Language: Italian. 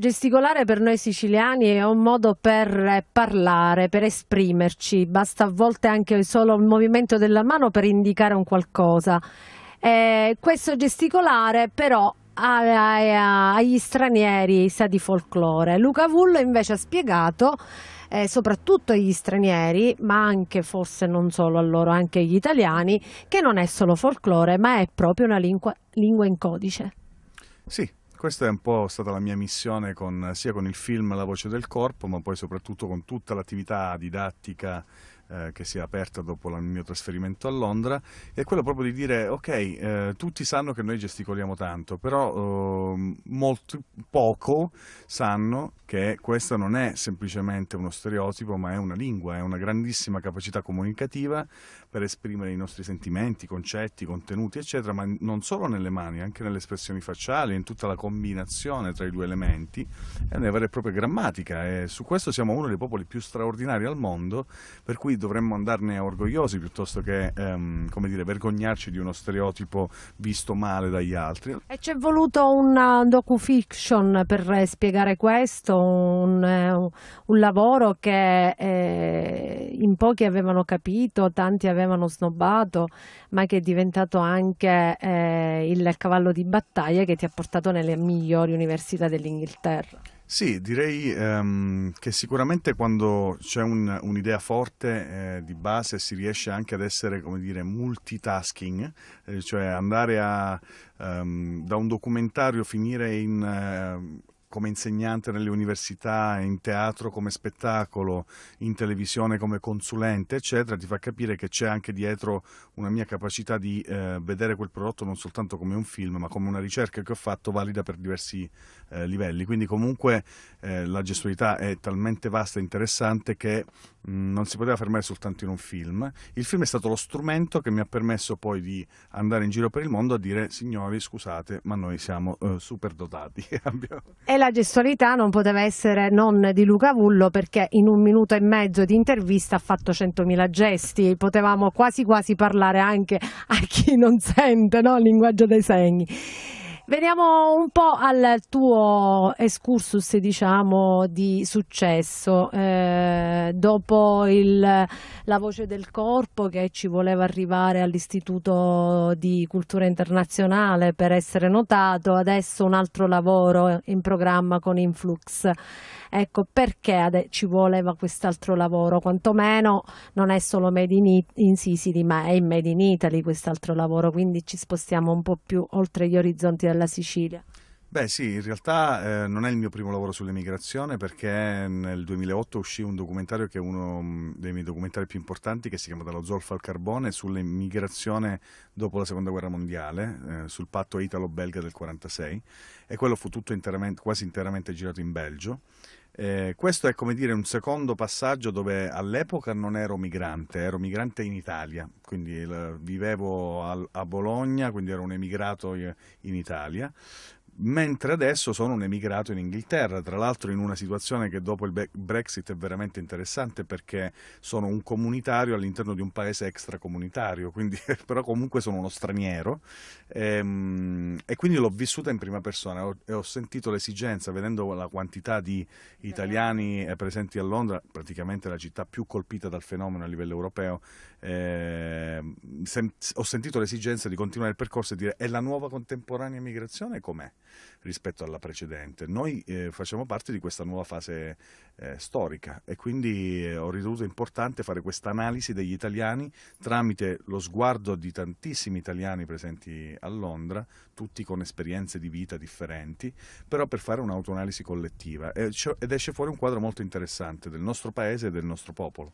Gesticolare per noi siciliani è un modo per parlare, per esprimerci, basta a volte anche solo il movimento della mano per indicare un qualcosa. Eh, questo gesticolare però agli stranieri sa di folklore. Luca Vullo invece ha spiegato eh, soprattutto agli stranieri, ma anche forse non solo a loro, anche agli italiani, che non è solo folklore, ma è proprio una lingua, lingua in codice. Sì, questa è un po' stata la mia missione con, sia con il film La voce del corpo, ma poi soprattutto con tutta l'attività didattica eh, che si è aperta dopo il mio trasferimento a Londra è quello proprio di dire ok, eh, tutti sanno che noi gesticoliamo tanto, però eh, molto poco sanno che questo non è semplicemente uno stereotipo, ma è una lingua, è una grandissima capacità comunicativa per esprimere i nostri sentimenti, concetti, contenuti, eccetera, ma non solo nelle mani, anche nelle espressioni facciali, in tutta la combinazione tra i due elementi, è una vera e propria grammatica e su questo siamo uno dei popoli più straordinari al mondo, per cui dovremmo andarne orgogliosi piuttosto che ehm, come dire, vergognarci di uno stereotipo visto male dagli altri. E c'è voluto un eh, docufiction per eh, spiegare questo, un, eh, un lavoro che eh, in pochi avevano capito, tanti avevano snobbato, ma che è diventato anche eh, il cavallo di battaglia che ti ha portato nelle migliori università dell'Inghilterra. Sì, direi um, che sicuramente quando c'è un, un'idea forte eh, di base si riesce anche ad essere, come dire, multitasking, eh, cioè andare a, um, da un documentario finire in... Uh, come insegnante nelle università, in teatro come spettacolo, in televisione come consulente, eccetera, ti fa capire che c'è anche dietro una mia capacità di eh, vedere quel prodotto non soltanto come un film, ma come una ricerca che ho fatto valida per diversi eh, livelli. Quindi comunque eh, la gestualità è talmente vasta e interessante che mh, mm, non si poteva fermare soltanto in un film. Il film è stato lo strumento che mi ha permesso poi di andare in giro per il mondo a dire signori, scusate, ma noi siamo eh, super dotati. la gestualità non poteva essere non di Luca Vullo perché in un minuto e mezzo di intervista ha fatto 100.000 gesti, potevamo quasi quasi parlare anche a chi non sente no? il linguaggio dei segni. Veniamo un po' al tuo excursus, diciamo, di successo. Eh, dopo il, La voce del corpo che ci voleva arrivare all'Istituto di Cultura Internazionale per essere notato, adesso un altro lavoro in programma con Influx. Ecco, perché ci voleva quest'altro lavoro? Quantomeno non è solo Made in, It in Sicily, ma è in Made in Italy quest'altro lavoro, quindi ci spostiamo un po' più oltre gli orizzonti della alla Sicilia? Beh sì, in realtà eh, non è il mio primo lavoro sull'emigrazione perché nel 2008 uscì un documentario che è uno mm, dei miei documentari più importanti che si chiama Dallo zolfo al carbone sull'emigrazione dopo la seconda guerra mondiale, eh, sul patto italo-belga del 1946 e quello fu tutto interamente, quasi interamente girato in Belgio eh, questo è come dire un secondo passaggio dove all'epoca non ero migrante, ero migrante in Italia, quindi eh, vivevo a, a Bologna, quindi ero un emigrato in Italia, mentre adesso sono un emigrato in Inghilterra, tra l'altro in una situazione che dopo il Brexit è veramente interessante perché sono un comunitario all'interno di un paese extracomunitario, quindi, però comunque sono uno straniero ehm, e quindi l'ho vissuta in prima persona e ho sentito l'esigenza, vedendo la quantità di italiani presenti a Londra, praticamente la città più colpita dal fenomeno a livello europeo, ehm, sem- ho sentito l'esigenza di continuare il percorso e dire è la nuova contemporanea migrazione com'è? rispetto alla precedente. Noi eh, facciamo parte di questa nuova fase eh, storica e quindi eh, ho ritenuto importante fare questa analisi degli italiani tramite lo sguardo di tantissimi italiani presenti a Londra, tutti con esperienze di vita differenti, però per fare un'autoanalisi collettiva ed esce fuori un quadro molto interessante del nostro paese e del nostro popolo.